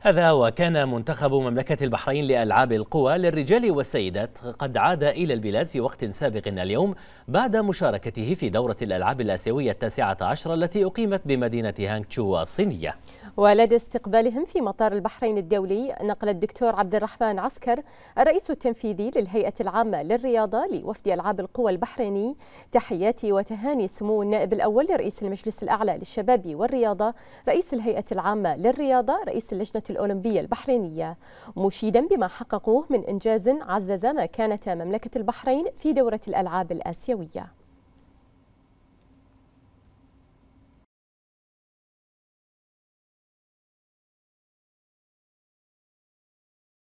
هذا وكان منتخب مملكة البحرين لألعاب القوى للرجال والسيدات قد عاد إلى البلاد في وقت سابق اليوم بعد مشاركته في دورة الألعاب الآسيوية التاسعة عشر التي أقيمت بمدينة هانغ تشو الصينية ولدى استقبالهم في مطار البحرين الدولي نقل الدكتور عبد الرحمن عسكر الرئيس التنفيذي للهيئة العامة للرياضة لوفد ألعاب القوى البحريني تحياتي وتهاني سمو النائب الأول لرئيس المجلس الأعلى للشباب والرياضة رئيس الهيئة العامة للرياضة رئيس اللجنة الأولمبية البحرينية مشيدا بما حققوه من إنجاز عزز مكانة مملكة البحرين في دورة الألعاب الآسيوية